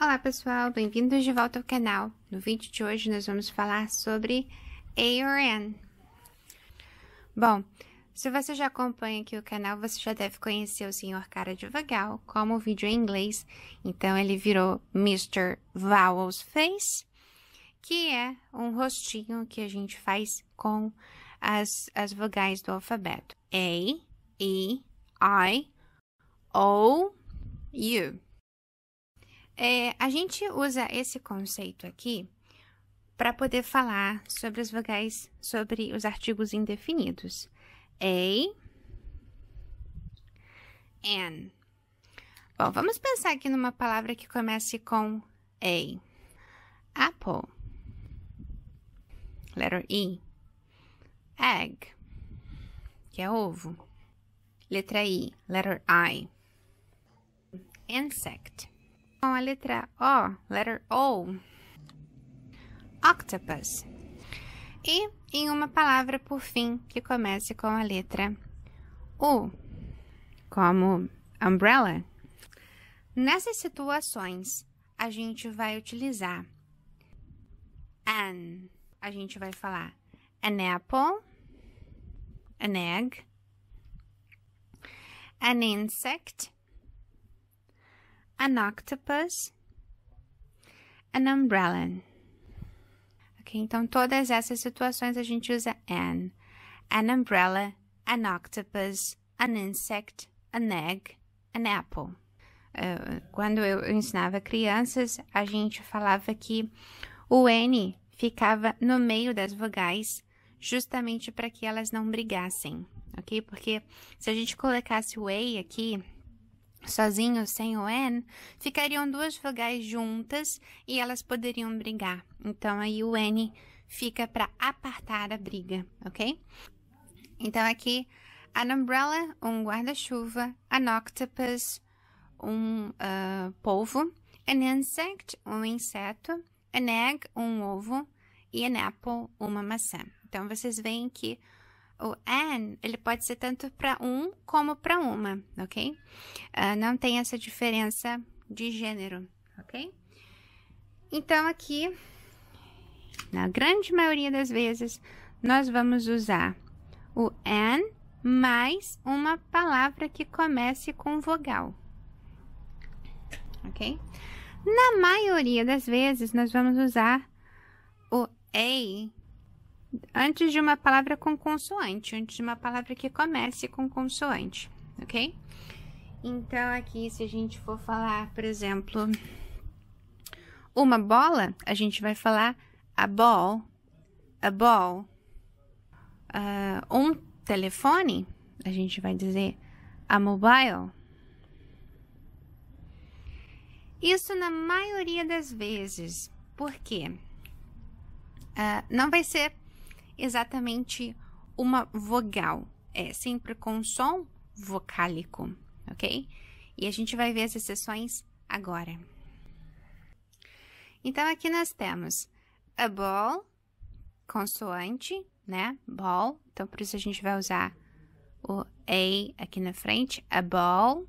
Olá pessoal, bem-vindos de volta ao canal. No vídeo de hoje nós vamos falar sobre N. Bom, se você já acompanha aqui o canal, você já deve conhecer o senhor cara de vagal, como o vídeo é em inglês, então ele virou Mr. Vowels Face, que é um rostinho que a gente faz com as, as vogais do alfabeto. A, E, I, O, U. É, a gente usa esse conceito aqui para poder falar sobre as vogais, sobre os artigos indefinidos. A, an. Bom, vamos pensar aqui numa palavra que comece com A. Apple. Letter E. Egg, que é ovo. Letra I. Letter I. Insect. Com a letra O, letter O. Octopus. E em uma palavra por fim que comece com a letra U, como umbrella. Nessas situações, a gente vai utilizar an. A gente vai falar an apple, an egg, an insect, an octopus, an umbrella. Ok, então todas essas situações a gente usa an. An umbrella, an octopus, an insect, an egg, an apple. Uh, quando eu ensinava crianças, a gente falava que o N ficava no meio das vogais, justamente para que elas não brigassem, ok? Porque se a gente colocasse o E aqui, sozinhos, sem o N, ficariam duas vogais juntas e elas poderiam brigar. Então aí o N fica para apartar a briga, ok? Então aqui, an umbrella, um guarda-chuva, an octopus, um uh, polvo, an insect, um inseto, an egg, um ovo, e an apple, uma maçã. Então vocês veem que o an, ele pode ser tanto para um como para uma, ok? Uh, não tem essa diferença de gênero, ok? Então, aqui, na grande maioria das vezes, nós vamos usar o an mais uma palavra que comece com vogal, ok? Na maioria das vezes, nós vamos usar o a antes de uma palavra com consoante, antes de uma palavra que comece com consoante, ok? Então, aqui, se a gente for falar, por exemplo, uma bola, a gente vai falar a ball, a ball. Uh, um telefone, a gente vai dizer a mobile. Isso na maioria das vezes, porque uh, ah, não vai ser exatamente uma vogal, é sempre com som vocálico, ok? E a gente vai ver as exceções agora. Então aqui nós temos a ball, consoante, né? Ball. Então por isso a gente vai usar o a aqui na frente, a ball.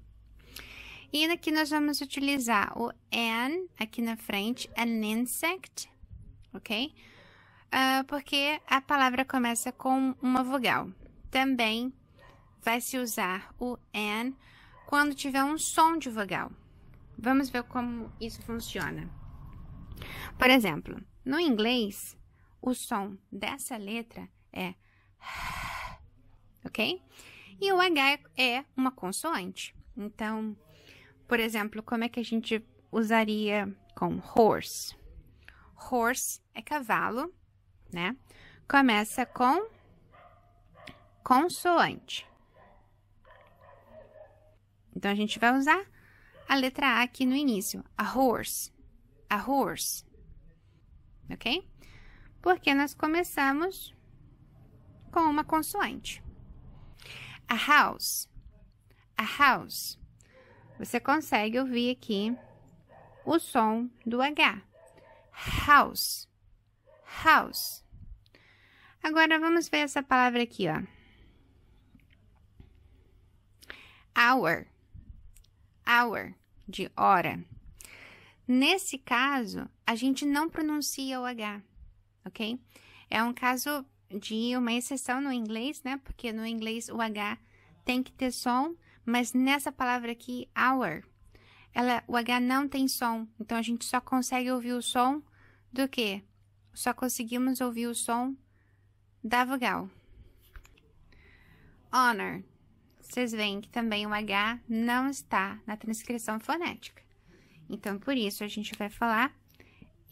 E aqui nós vamos utilizar o an aqui na frente, an insect, ok? uh, porque a palavra começa com uma vogal. Também vai se usar o an quando tiver um som de vogal. Vamos ver como isso funciona. Por exemplo, no inglês, o som dessa letra é ok? E o H é uma consoante. Então, por exemplo, como é que a gente usaria com horse? Horse é cavalo né? Começa com consoante. Então, a gente vai usar a letra A aqui no início. A horse. A horse. Ok? Porque nós começamos com uma consoante. A house. A house. Você consegue ouvir aqui o som do H. House house. Agora vamos ver essa palavra aqui, ó. Hour. Hour, de hora. Nesse caso, a gente não pronuncia o H, ok? É um caso de uma exceção no inglês, né? Porque no inglês o H tem que ter som, mas nessa palavra aqui, hour, ela, o H não tem som. Então a gente só consegue ouvir o som do que? só conseguimos ouvir o som da vogal. Honor. Vocês veem que também o H não está na transcrição fonética. Então, por isso, a gente vai falar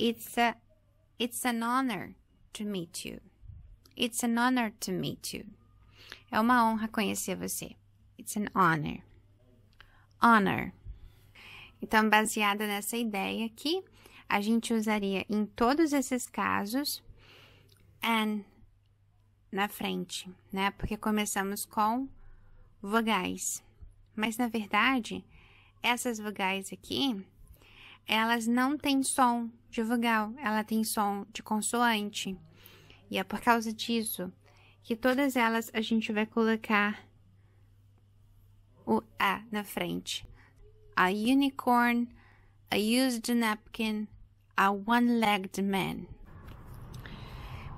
It's, a, it's an honor to meet you. It's an honor to meet you. É uma honra conhecer você. It's an honor. Honor. Então, baseada nessa ideia aqui, a gente usaria em todos esses casos an na frente, né? Porque começamos com vogais. Mas na verdade, essas vogais aqui, elas não têm som de vogal, ela tem som de consoante. E é por causa disso que todas elas a gente vai colocar o a na frente. A unicorn, a used napkin, a one-legged man.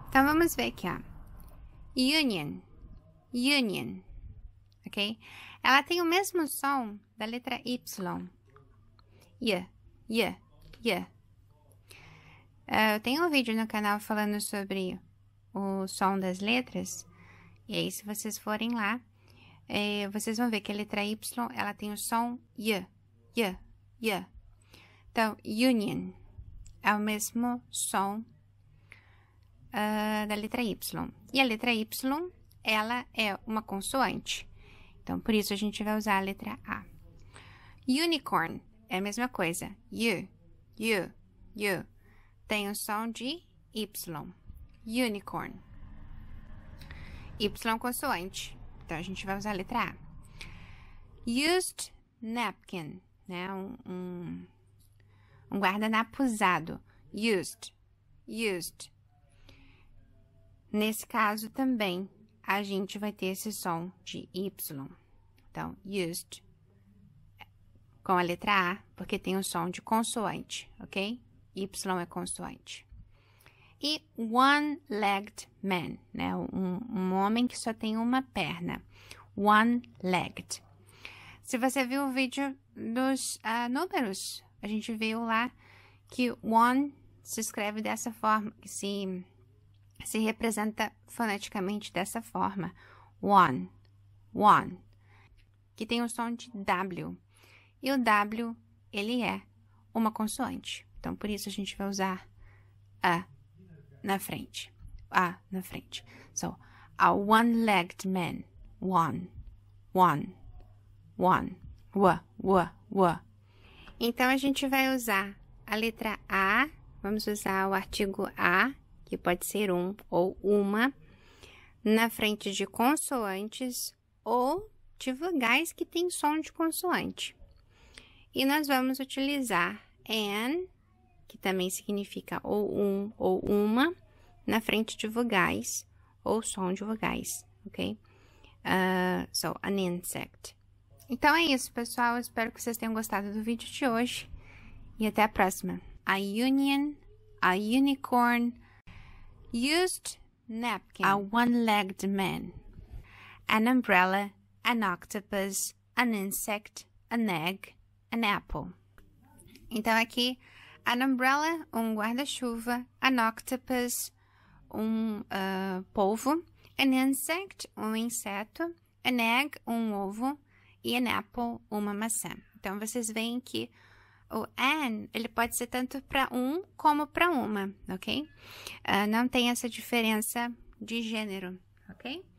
Então vamos ver aqui, ó. Union. Union. Ok? Ela tem o mesmo som da letra Y. Y, Y. Y. Uh, eu tenho um vídeo no canal falando sobre o som das letras. E aí, se vocês forem lá, eh, vocês vão ver que a letra Y, ela tem o som Y, Y, Y. Então, union é o mesmo som uh, da letra Y. E a letra Y, ela é uma consoante. Então, por isso a gente vai usar a letra A. Unicorn é a mesma coisa. U, U, U. Tem o som de Y. Unicorn. Y consoante. Então, a gente vai usar a letra A. Used napkin, né? um, um um guardanapo usado. Used. Used. Nesse caso também, a gente vai ter esse som de Y. Então, used com a letra A, porque tem o um som de consoante, ok? Y é consoante. E one-legged man, né? Um, um, homem que só tem uma perna. One-legged. Se você viu o vídeo dos uh, números a gente viu lá que one se escreve dessa forma, que se, se representa foneticamente dessa forma. One, one, que tem o som de W. E o W, ele é uma consoante. Então, por isso a gente vai usar a na frente. A na frente. So, a one-legged man. One, one, one. W, w, w. Então, a gente vai usar a letra A, vamos usar o artigo A, que pode ser um ou uma, na frente de consoantes ou de vogais que tem som de consoante. E nós vamos utilizar an, que também significa ou um ou uma, na frente de vogais ou som de vogais, ok? Uh, so, an insect. Então é isso, pessoal. espero que vocês tenham gostado do vídeo de hoje. E até a próxima. A union, a unicorn, used napkin, a one-legged man, an umbrella, an octopus, an insect, an egg, an apple. Então aqui, an umbrella, um guarda-chuva, an octopus, um uh, polvo, an insect, um inseto, an egg, um ovo, e an apple, uma maçã. Então vocês veem que o an ele pode ser tanto para um como para uma, ok? Uh, não tem essa diferença de gênero, ok?